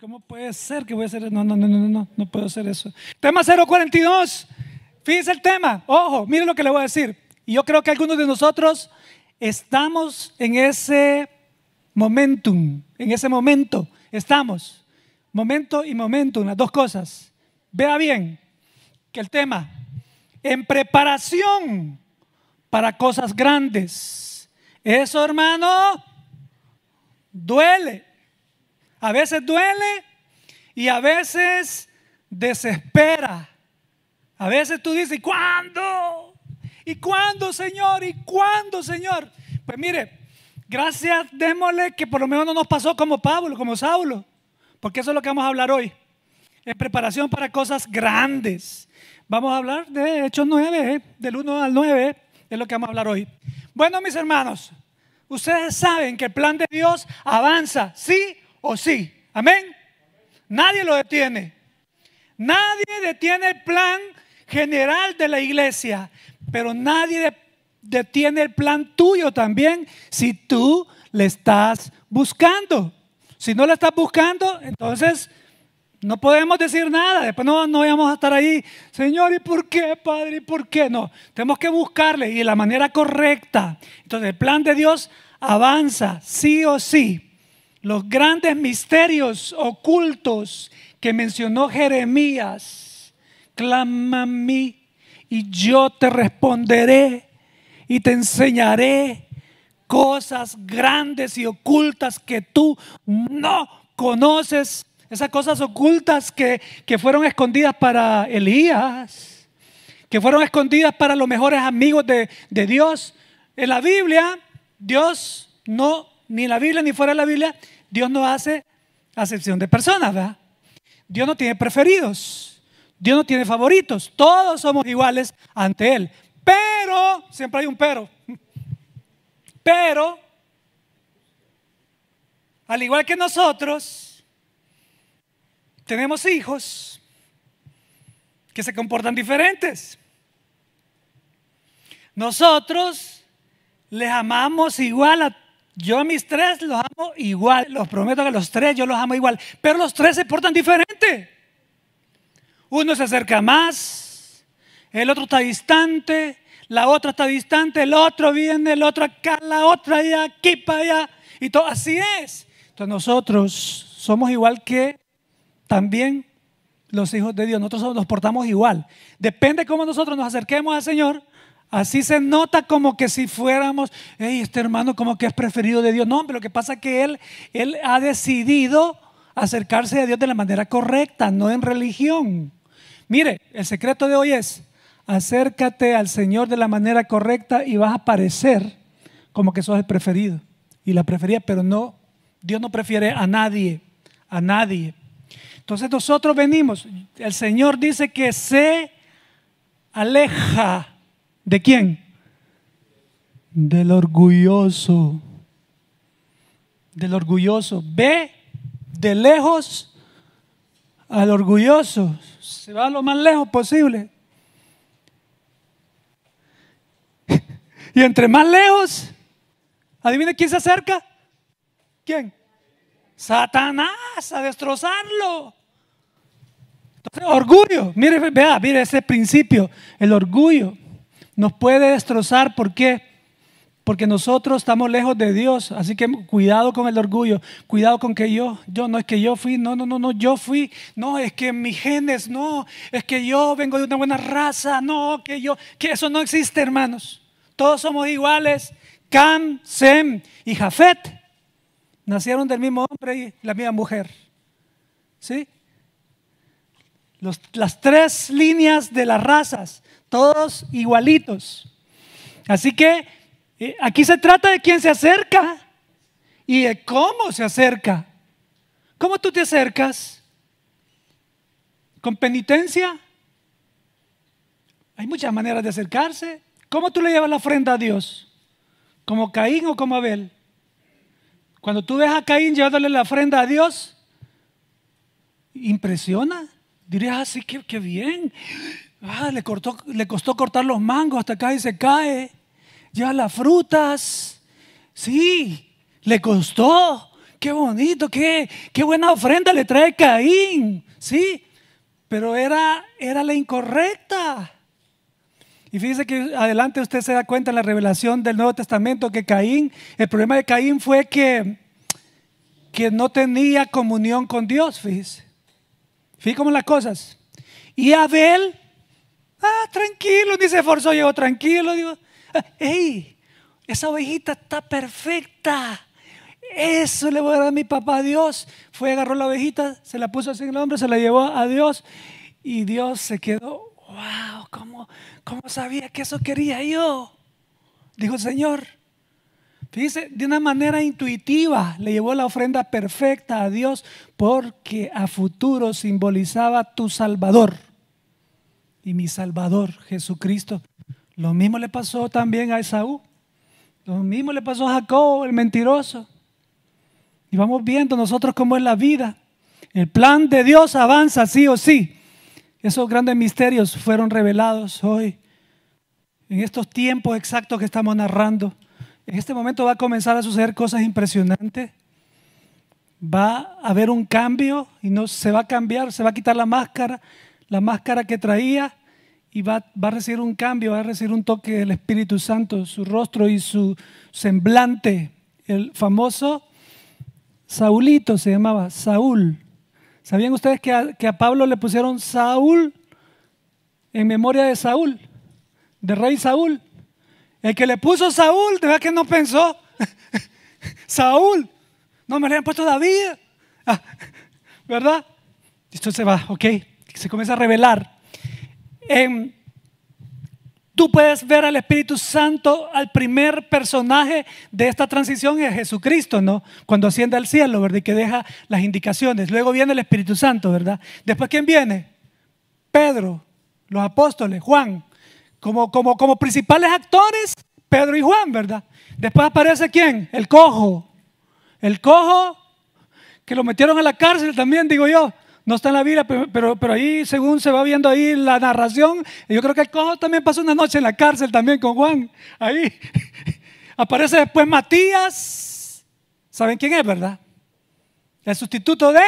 ¿Cómo puede ser que voy a hacer eso? No, no, no, no, no, no puedo hacer eso. Tema 042. Fíjense el tema. Ojo, miren lo que le voy a decir. Y yo creo que algunos de nosotros estamos en ese momentum, en ese momento. Estamos. Momento y momentum, las dos cosas. Vea bien que el tema, en preparación para cosas grandes. Eso, hermano, duele. A veces duele y a veces desespera. A veces tú dices, ¿y cuándo? ¿Y cuándo, Señor? ¿Y cuándo, Señor? Pues mire, gracias démosle que por lo menos no nos pasó como Pablo, como Saulo, porque eso es lo que vamos a hablar hoy. En preparación para cosas grandes. Vamos a hablar de Hechos 9, ¿eh? del 1 al 9, ¿eh? es lo que vamos a hablar hoy. Bueno, mis hermanos, ustedes saben que el plan de Dios avanza, sí o sí. Amén. Nadie lo detiene. Nadie detiene el plan general de la iglesia, pero nadie detiene el plan tuyo también si tú le estás buscando. Si no le estás buscando, entonces no podemos decir nada. Después no, no vamos a estar ahí, Señor, ¿y por qué, Padre? ¿Y por qué? No, tenemos que buscarle y de la manera correcta. Entonces el plan de Dios avanza, sí o sí los grandes misterios ocultos que mencionó Jeremías. Clama a mí y yo te responderé y te enseñaré cosas grandes y ocultas que tú no conoces. Esas cosas ocultas que, fueron escondidas para Elías, que fueron escondidas para los mejores amigos de, de Dios. En la Biblia, Dios no, ni en la Biblia ni fuera de la Biblia, Dios no hace acepción de personas, ¿verdad? Dios no tiene preferidos, Dios no tiene favoritos, todos somos iguales ante Él. Pero, siempre hay un pero, pero, al igual que nosotros, tenemos hijos que se comportan diferentes. Nosotros les amamos igual a yo a mis tres los amo igual, los prometo que los tres yo los amo igual, pero los tres se portan diferente. Uno se acerca más, el otro está distante, la otra está distante, el otro viene, el otro acá, la otra allá, aquí para allá, y todo así es. Entonces nosotros somos igual que también los hijos de Dios, nosotros nos portamos igual. Depende cómo nosotros nos acerquemos al Señor, Así se nota como que si fuéramos, este hermano como que es preferido de Dios. No, Pero lo que pasa es que él, él ha decidido acercarse a Dios de la manera correcta, no en religión. Mire, el secreto de hoy es, acércate al Señor de la manera correcta y vas a parecer como que sos el preferido y la prefería, pero no, Dios no prefiere a nadie, a nadie. Entonces nosotros venimos, el Señor dice que se aleja ¿De quién? Del orgulloso. Del orgulloso. Ve de lejos al orgulloso. Se va lo más lejos posible. y entre más lejos, adivina quién se acerca. ¿Quién? Satanás a destrozarlo. orgullo. Mire, vea, mire ese principio. El orgullo. Nos puede destrozar, ¿por qué? Porque nosotros estamos lejos de Dios, así que cuidado con el orgullo, cuidado con que yo, yo no es que yo fui, no, no, no, no, yo fui, no, es que mis genes, no, es que yo vengo de una buena raza, no, que yo, que eso no existe, hermanos. Todos somos iguales, Cam, Sem y Jafet nacieron del mismo hombre y la misma mujer. ¿Sí? las tres líneas de las razas todos igualitos. Así que eh, aquí se trata de quién se acerca y de cómo se acerca. ¿Cómo tú te acercas? ¿Con penitencia? Hay muchas maneras de acercarse. ¿Cómo tú le llevas la ofrenda a Dios? ¿Como Caín o como Abel? Cuando tú ves a Caín llevándole la ofrenda a Dios, impresiona. Dirías, así ah, sí, que, bien. Ah, le, costó cortar los mangos hasta acá y se cae. Ya las frutas. Sí, le costó. Qué bonito, qué, qué buena ofrenda le trae Caín. Sí, pero era, era la incorrecta. Y fíjese que adelante usted se da cuenta en la revelación del Nuevo Testamento que Caín, el problema de Caín fue que, que no tenía comunión con Dios, fíjese. Fíjese cómo las cosas. Y Abel Ah, tranquilo, ni se esforzó, llegó tranquilo. Digo, hey, ah, esa ovejita está perfecta. Eso le voy a dar a mi papá a Dios. Fue, agarró la ovejita, se la puso así en el hombro, se la llevó a Dios. Y Dios se quedó, wow, ¿cómo, cómo sabía que eso quería yo? Dijo el Señor. Fíjese, de una manera intuitiva le llevó la ofrenda perfecta a Dios porque a futuro simbolizaba tu Salvador y mi Salvador Jesucristo. Lo mismo le pasó también a Esaú. Lo mismo le pasó a Jacob, el mentiroso. Y vamos viendo nosotros cómo es la vida. El plan de Dios avanza sí o sí. Esos grandes misterios fueron revelados hoy, en estos tiempos exactos que estamos narrando. En este momento va a comenzar a suceder cosas impresionantes. Va a haber un cambio y no se va a cambiar, se va a quitar la máscara, la máscara que traía y va, a recibir un cambio, va a recibir un toque del Espíritu Santo, su rostro y su semblante. El famoso Saulito se llamaba Saúl. ¿Sabían ustedes que a, a Pablo le pusieron Saúl en memoria de Saúl, de rey Saúl? El que le puso Saúl, ¿te verdad que no pensó. Saúl, no me le puesto David. Ah, ¿Verdad? Esto se va, ok se comienza a revelar. tú puedes ver al Espíritu Santo, al primer personaje de esta transición es Jesucristo, ¿no? Cuando asciende al cielo, ¿verdad? Y que deja las indicaciones. Luego viene el Espíritu Santo, ¿verdad? Después, ¿quién viene? Pedro, los apóstoles, Juan. Como, como, como principales actores, Pedro y Juan, ¿verdad? Después aparece quién? El cojo. El cojo que lo metieron a la cárcel también, digo yo. No está en la vida pero, pero, ahí, según se va viendo ahí la narración, yo creo que también pasó una noche en la cárcel también con Juan. Ahí aparece después Matías. ¿Saben quién es, verdad? El sustituto de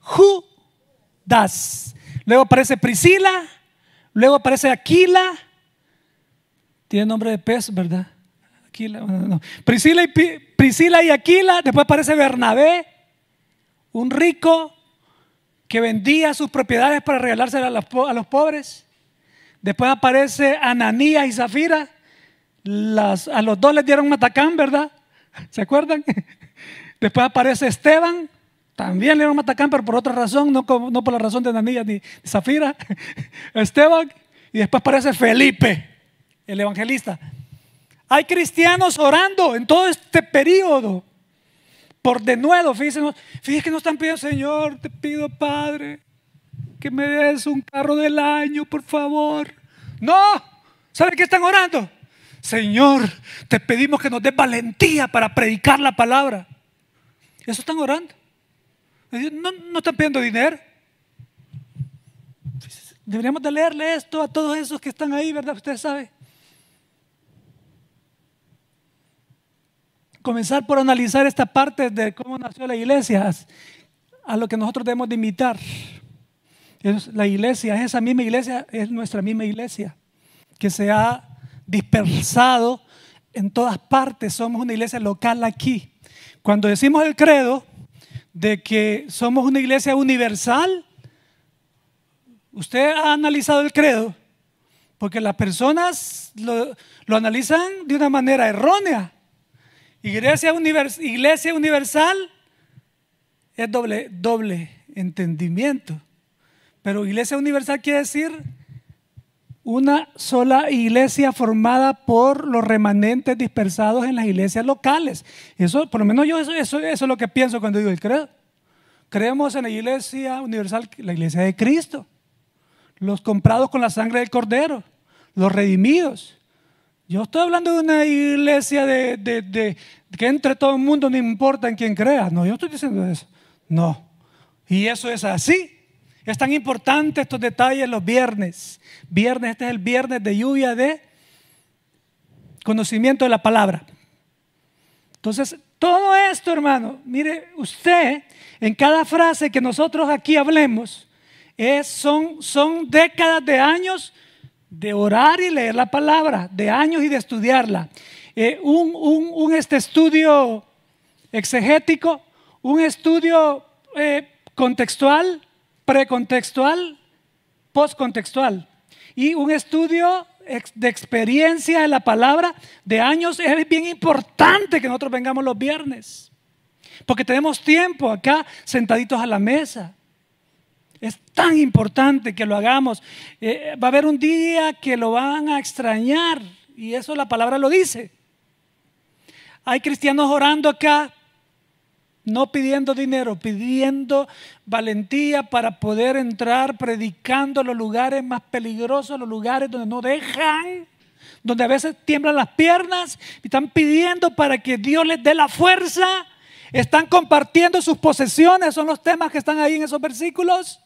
Judas. Luego aparece Priscila. Luego aparece Aquila. Tiene nombre de pez, ¿verdad? Aquila, y, Priscila y Aquila. Después aparece Bernabé. Un rico que vendía sus propiedades para regalárselas a los pobres. Después aparece Ananías y Zafira. Las, a los dos les dieron un matacán, ¿verdad? ¿Se acuerdan? Después aparece Esteban. También le dieron un matacán, pero por otra razón, no, no por la razón de Ananías ni Zafira. Esteban. Y después aparece Felipe, el evangelista. Hay cristianos orando en todo este periodo por nuevo, fíjense, fíjense que no están pidiendo, Señor, te pido, Padre, que me des un carro del año, por favor. No, ¿sabe qué están orando? Señor, te pedimos que nos des valentía para predicar la palabra. Eso están orando. No, no están pidiendo dinero. Deberíamos de leerle esto a todos esos que están ahí, ¿verdad? Usted sabe. comenzar por analizar esta parte de cómo nació la iglesia, a lo que nosotros debemos de imitar. Es la iglesia, esa misma iglesia, es nuestra misma iglesia, que se ha dispersado en todas partes. Somos una iglesia local aquí. Cuando decimos el credo de que somos una iglesia universal, usted ha analizado el credo, porque las personas lo analizan de una manera errónea. Iglesia, iglesia universal es doble, doble entendimiento. Pero iglesia universal quiere decir una sola iglesia formada por los remanentes dispersados en las iglesias locales. Eso, por lo menos yo, eso, eso, es lo que pienso cuando digo el creo Creemos en la iglesia universal, la iglesia de Cristo, los comprados con la sangre del Cordero, los redimidos, yo estoy hablando de una iglesia de, que entre todo el mundo, no importa en quién crea. No, yo estoy diciendo eso. No. Y eso es así. Es tan importante estos detalles los viernes. Viernes, este es el viernes de lluvia de conocimiento de la palabra. Entonces, todo esto, hermano, mire, usted en cada frase que nosotros aquí hablemos, es, son, son décadas de años de orar y leer la palabra, de años y de estudiarla. Eh, un, este estudio exegético, un estudio eh, contextual, precontextual, postcontextual. Y un estudio de experiencia de la palabra de años. Es bien importante que nosotros vengamos los viernes. Porque tenemos tiempo acá sentaditos a la mesa. Es tan importante que lo hagamos. Eh, va a haber un día que lo van a extrañar y eso la palabra lo dice. Hay cristianos orando acá, no pidiendo dinero, pidiendo valentía para poder entrar predicando los lugares más peligrosos, los lugares donde no dejan, donde a veces tiemblan las piernas, y están pidiendo para que Dios les dé la fuerza, están compartiendo sus posesiones, son los temas que están ahí en esos versículos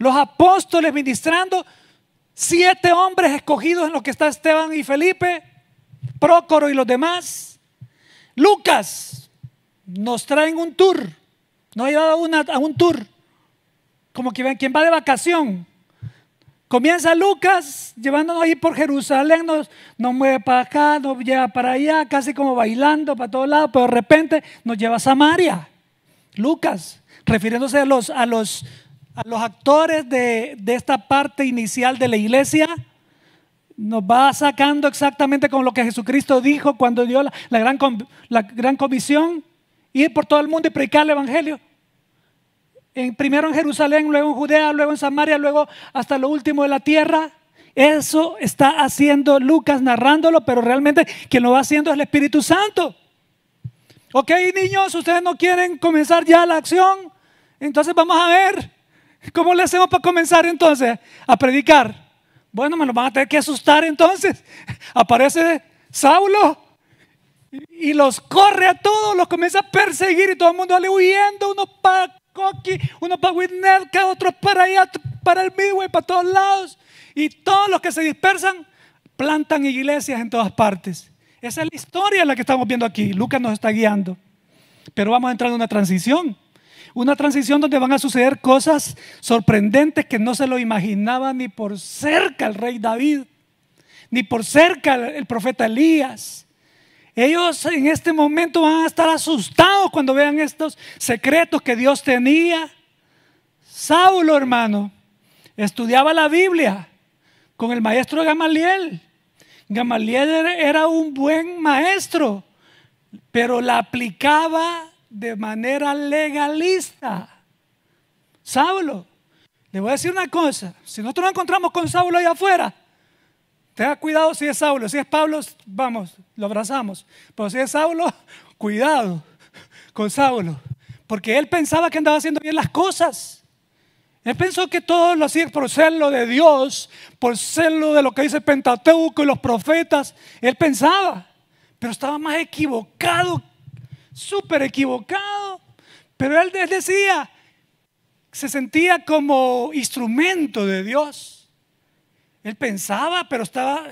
los apóstoles ministrando, siete hombres escogidos en los que está Esteban y Felipe, Prócoro y los demás. Lucas, nos traen un tour, nos ha llevado a un tour, como que, quien va de vacación. Comienza Lucas llevándonos ahí por Jerusalén, nos, mueve para acá, nos lleva para allá, casi como bailando para todos lados, pero de repente nos lleva a Samaria. Lucas, refiriéndose a los a los actores de, esta parte inicial de la iglesia, nos va sacando exactamente con lo que Jesucristo dijo cuando dio la, gran, comisión, ir por todo el mundo y predicar el Evangelio. En, primero en Jerusalén, luego en Judea, luego en Samaria, luego hasta lo último de la tierra. Eso está haciendo Lucas narrándolo, pero realmente quien lo va haciendo es el Espíritu Santo. Ok, niños, ustedes no quieren comenzar ya la acción, entonces vamos a ver. ¿Cómo le hacemos para comenzar entonces a predicar? Bueno, me lo van a tener que asustar entonces. Aparece Saulo y los corre a todos, los comienza a perseguir y todo el mundo sale huyendo, unos para Coqui, unos para que otros para allá, para el Midway, para todos lados. Y todos los que se dispersan plantan iglesias en todas partes. Esa es la historia la que estamos viendo aquí. Lucas nos está guiando. Pero vamos a entrar en una transición. Una transición donde van a suceder cosas sorprendentes que no se lo imaginaba ni por cerca el rey David, ni por cerca el profeta Elías. Ellos en este momento van a estar asustados cuando vean estos secretos que Dios tenía. Saulo, hermano, estudiaba la Biblia con el maestro Gamaliel. Gamaliel era un buen maestro, pero la aplicaba de manera legalista. Saulo, le voy a decir una cosa, si nosotros nos encontramos con Saulo allá afuera, tenga cuidado si es Saulo, si es Pablo, vamos, lo abrazamos, pero si es Saulo, cuidado con Saulo, porque él pensaba que andaba haciendo bien las cosas. Él pensó que todo lo hacía por serlo de Dios, por serlo de lo que dice el Pentateuco y los profetas. Él pensaba, pero estaba más equivocado súper equivocado, pero él decía, se sentía como instrumento de Dios. Él pensaba, pero estaba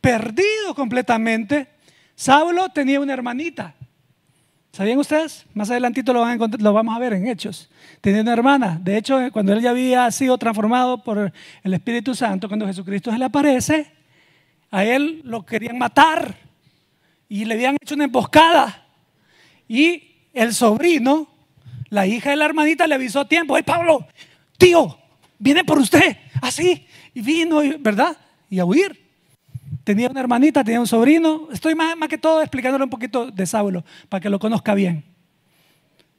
perdido completamente. Saulo tenía una hermanita. ¿Sabían ustedes? Más adelantito lo, lo vamos a ver en Hechos. Tenía una hermana. De hecho, cuando él ya había sido transformado por el Espíritu Santo, cuando Jesucristo se le aparece, a él lo querían matar y le habían hecho una emboscada. Y el sobrino, la hija de la hermanita, le avisó a tiempo, hey Pablo, tío, viene por usted, así. Y vino, ¿verdad? Y a huir. Tenía una hermanita, tenía un sobrino. Estoy más, que todo explicándole un poquito de Saulo, para que lo conozca bien.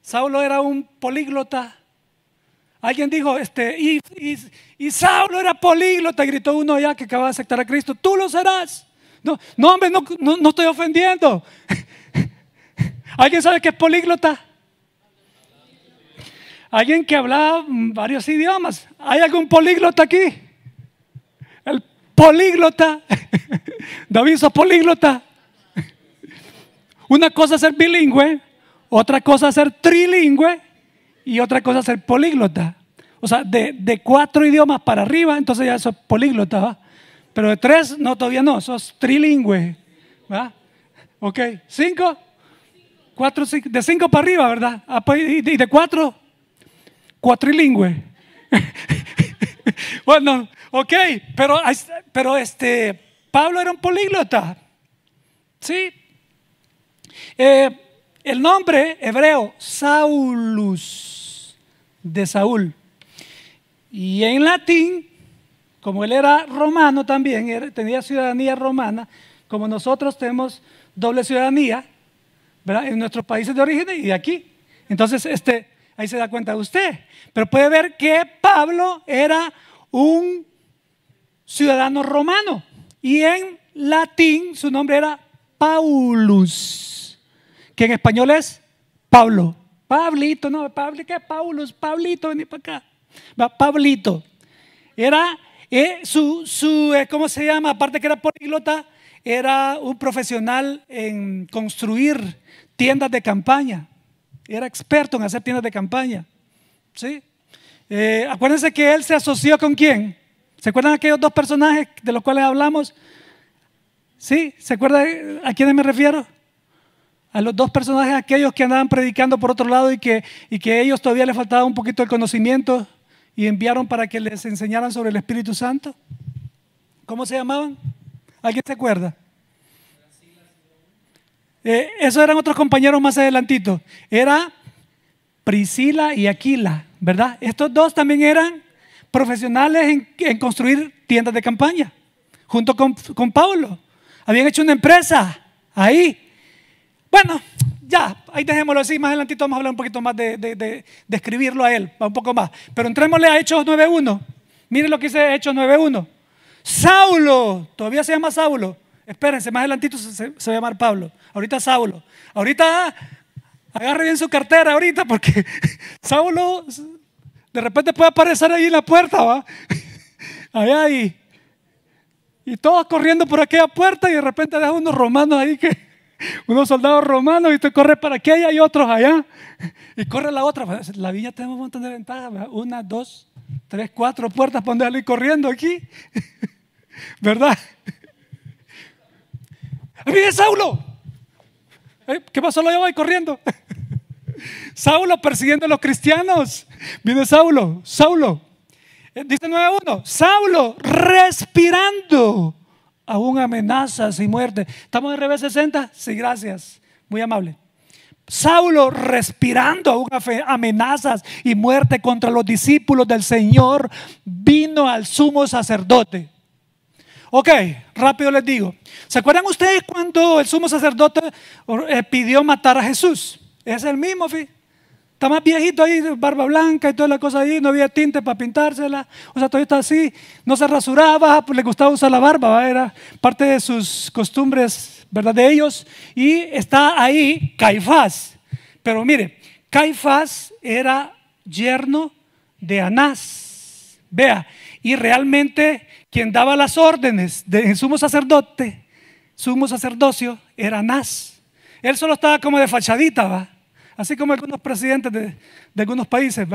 Saulo era un políglota. Alguien dijo, este, y, y, Saulo era políglota, gritó uno ya que acaba de aceptar a Cristo. Tú lo serás. No, no hombre, no, no, no estoy ofendiendo. ¿Alguien sabe qué es políglota? Alguien que habla varios idiomas. ¿Hay algún políglota aquí? El políglota. David, sos políglota. Una cosa es ser bilingüe, otra cosa es ser trilingüe y otra cosa es ser políglota. O sea, de, cuatro idiomas para arriba, entonces ya sos políglota. ¿va? Pero de tres, no, todavía no, sos trilingüe. ¿va? Ok, cinco de cinco para arriba, ¿verdad? Ah, pues, y de cuatro, cuatrilingüe. bueno, ok, pero, este, Pablo era un políglota. Sí. Eh, el nombre hebreo, Saulus, de Saúl. Y en latín, como él era romano también, tenía ciudadanía romana, como nosotros tenemos doble ciudadanía, en nuestros países de origen y de aquí. Entonces, este, ahí se da cuenta usted. Pero puede ver que Pablo era un ciudadano romano y en latín su nombre era Paulus, que en español es Pablo. Pablito, no, Pablo, es Paulus, Pablito, vení para acá. Va, Pablito. Era eh, su, su eh, ¿cómo se llama? Aparte que era políglota, era un profesional en construir tiendas de campaña, era experto en hacer tiendas de campaña. ¿sí? Eh, acuérdense que él se asoció con quién. ¿Se acuerdan aquellos dos personajes de los cuales hablamos? ¿Sí? ¿Se acuerdan eh, a quiénes me refiero? A los dos personajes aquellos que andaban predicando por otro lado y que, y ellos todavía les faltaba un poquito el conocimiento y enviaron para que les enseñaran sobre el Espíritu Santo. ¿Cómo se llamaban? ¿Alguien se acuerda? Eso eh, esos eran otros compañeros más adelantitos. Era Priscila y Aquila, ¿verdad? Estos dos también eran profesionales en, construir tiendas de campaña, junto con, con Pablo. Habían hecho una empresa ahí. Bueno, ya, ahí dejémoslo así. Más adelantito vamos a hablar un poquito más de, describirlo a él, un poco más. Pero entrémosle a Hechos 9.1. Miren lo que dice Hechos 9.1. Saulo, todavía se llama Saulo. Espérense, más adelantito se, va a llamar Pablo. Ahorita Saulo. Ahorita agarre bien su cartera ahorita porque Saulo de repente puede aparecer ahí en la puerta, ¿va? Allá ahí y todos corriendo por aquella puerta y de repente deja unos romanos ahí que, unos soldados romanos y te corre para aquí hay otros allá y corre la otra. Pues, la villa tenemos un montón de ventajas, Una, dos, tres, cuatro puertas para andarle corriendo aquí. ¿Verdad? ¡Viene Saulo! Eh, ¿Qué pasó? Lo llevo corriendo. Saulo persiguiendo a los cristianos. Viene Saulo, Saulo. Eh, dice 9-1, Saulo respirando aún amenazas y muerte. ¿Estamos en revés 60? Sí, gracias. Muy amable. Saulo respirando amenazas y muerte contra los discípulos del Señor, vino al sumo sacerdote. Ok, rápido les digo. ¿Se acuerdan ustedes cuando el sumo sacerdote eh, pidió matar a Jesús? Es el mismo, fíjate. Está más viejito ahí, barba blanca y toda la cosa ahí, no había tinte para pintársela, o sea, todo está así, no se rasuraba, pues le gustaba usar la barba, era parte de sus costumbres, ¿verdad? De ellos, y está ahí Caifás. Pero mire, Caifás era yerno de Anás, vea, y realmente quien daba las órdenes de sumo sacerdote, sumo sacerdocio, era Anás. Él solo estaba como de fachadita, ¿va? Así como algunos presidentes de, algunos países.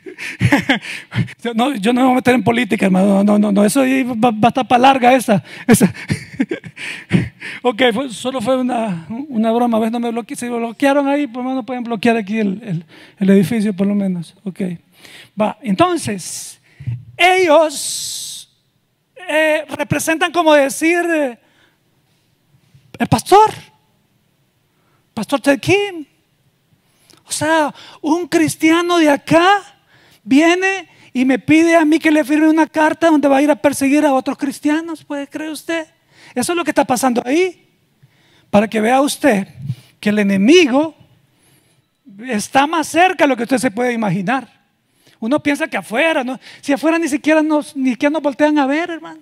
yo, no, me voy a meter en política, hermano. No, no, no. Eso va, a estar para larga esa. ok, solo fue una, broma. A no me bloquearon ahí, por lo menos pueden bloquear aquí el, edificio, por lo menos. Ok. Va. Entonces, ellos eh, representan como decir eh, el pastor, pastor Ted un cristiano de acá viene y me pide a mí que le firme una carta donde va a ir a perseguir a otros cristianos, ¿puede creer usted? Eso es lo que está pasando ahí. Para que vea usted que el enemigo está más cerca de lo que usted se puede imaginar. Uno piensa que afuera, ¿no? si afuera ni siquiera nos, ni siquiera nos voltean a ver, hermano,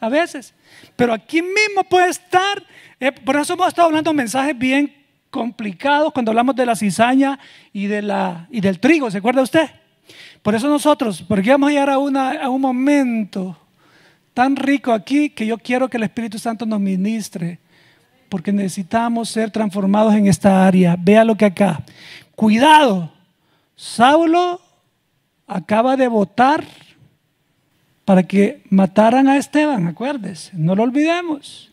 a veces. Pero aquí mismo puede estar, eh, por eso hemos estado hablando mensajes bien complicados cuando hablamos de la cizaña y, de la, y del trigo, ¿se acuerda usted? Por eso nosotros, porque vamos a llegar a, a un momento tan rico aquí que yo quiero que el Espíritu Santo nos ministre, porque necesitamos ser transformados en esta área. Vea lo que acá. Cuidado, Saulo acaba de votar para que mataran a Esteban, acuérdese, no lo olvidemos.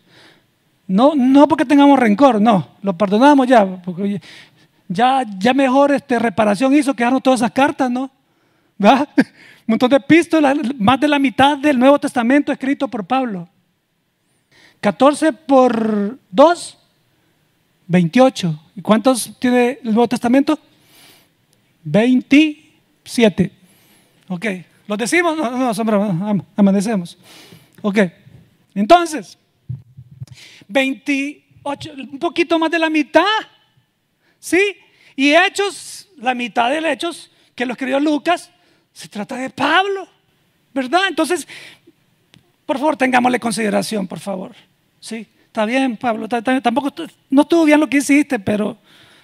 No, no porque tengamos rencor, no, lo perdonamos ya, porque ya, ya mejor este, reparación hizo quedaron todas esas cartas, ¿no? Un montón de epístolas, más de la mitad del Nuevo Testamento escrito por Pablo. 14 por 2, 28. ¿Y cuántos tiene el Nuevo Testamento? 27. Ok, ¿Lo decimos? No, no, no, amanecemos. Ok, entonces, 28, un poquito más de la mitad. ¿Sí? Y Hechos, la mitad de Hechos que lo escribió Lucas, se trata de Pablo. ¿Verdad? Entonces, por favor, tengámosle consideración, por favor. ¿Sí? Está bien, Pablo. tampoco no estuvo bien lo que hiciste, pero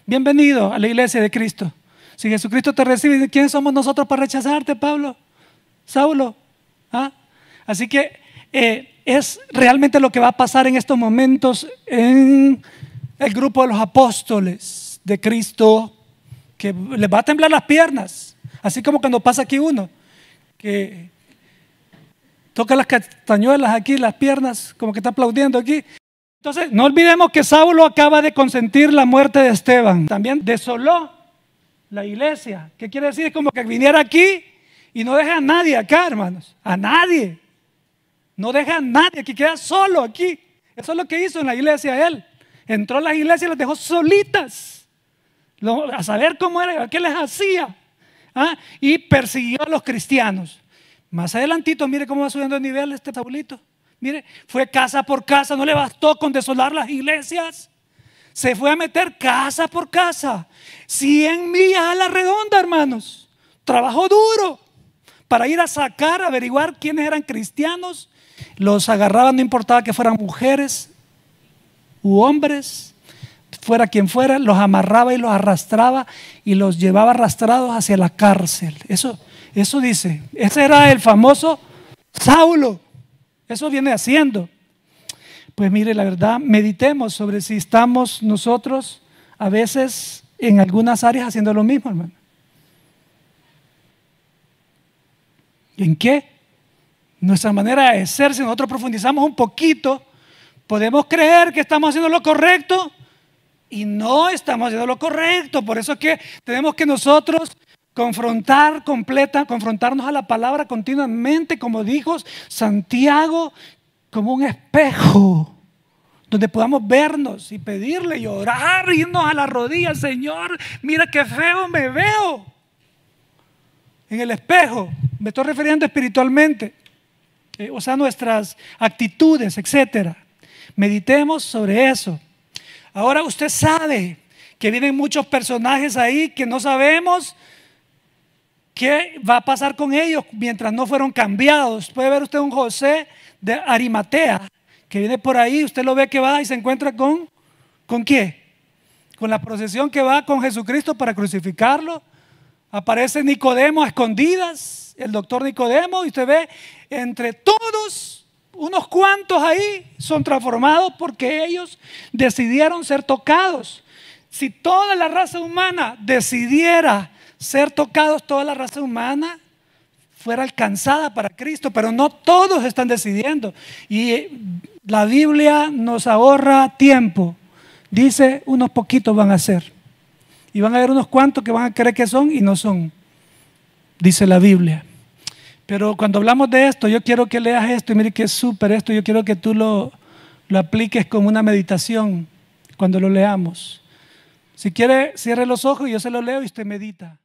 bienvenido a la iglesia de Cristo. Si Jesucristo te recibe, ¿quién somos nosotros para rechazarte, Pablo? Saulo. ¿Ah? Así que eh, es realmente lo que va a pasar en estos momentos en el grupo de los apóstoles de Cristo, que les va a temblar las piernas, así como cuando pasa aquí uno, que toca las castañuelas aquí, las piernas, como que está aplaudiendo aquí. Entonces, no olvidemos que Saulo acaba de consentir la muerte de Esteban, también desoló la iglesia, ¿qué quiere decir? Es como que viniera aquí y no deja a nadie acá, hermanos, a nadie. No deja a nadie, que queda solo aquí. Eso es lo que hizo en la iglesia él. Entró a las iglesias y las dejó solitas. a saber cómo era, qué les hacía. ¿ah? Y persiguió a los cristianos. Más adelantito, mire cómo va subiendo el nivel este tabulito. Mire, fue casa por casa, no le bastó con desolar las iglesias. Se fue a meter casa por casa. 100 millas a la redonda, hermanos. Trabajó duro para ir a sacar, averiguar quiénes eran cristianos. Los agarraban, no importaba que fueran mujeres u hombres, fuera quien fuera, los amarraba y los arrastraba y los llevaba arrastrados hacia la cárcel. Eso, eso dice, ese era el famoso Saulo. Eso viene haciendo. Pues mire, la verdad, meditemos sobre si estamos nosotros a veces en algunas áreas haciendo lo mismo, hermano. ¿En qué? Nuestra manera de ser, si nosotros profundizamos un poquito, podemos creer que estamos haciendo lo correcto y no estamos haciendo lo correcto. Por eso que tenemos que nosotros confrontar completa, confrontarnos a la palabra continuamente, como dijo Santiago, como un espejo donde podamos vernos y pedirle y orar, irnos a la rodilla, Señor, mira qué feo me veo en el espejo. Me estoy refiriendo espiritualmente. Eh, o sea, nuestras actitudes, etcétera. Meditemos sobre eso. Ahora usted sabe que vienen muchos personajes ahí que no sabemos qué va a pasar con ellos mientras no fueron cambiados. Puede ver usted un José de Arimatea que viene por ahí, usted lo ve que va y se encuentra con ¿con qué? Con la procesión que va con Jesucristo para crucificarlo Aparece Nicodemo escondidas, el doctor Nicodemo, y usted ve, entre todos, unos cuantos ahí son transformados porque ellos decidieron ser tocados. Si toda la raza humana decidiera ser tocados, toda la raza humana fuera alcanzada para Cristo, pero no todos están decidiendo. Y eh, la Biblia nos ahorra tiempo. Dice, unos poquitos van a ser. Y van a haber unos cuantos que van a creer que son y no son, dice la Biblia. Pero cuando hablamos de esto, yo quiero que leas esto y mire que es súper esto, yo quiero que tú lo, apliques como una meditación cuando lo leamos. Si quiere, cierre los ojos y yo se lo leo y usted medita.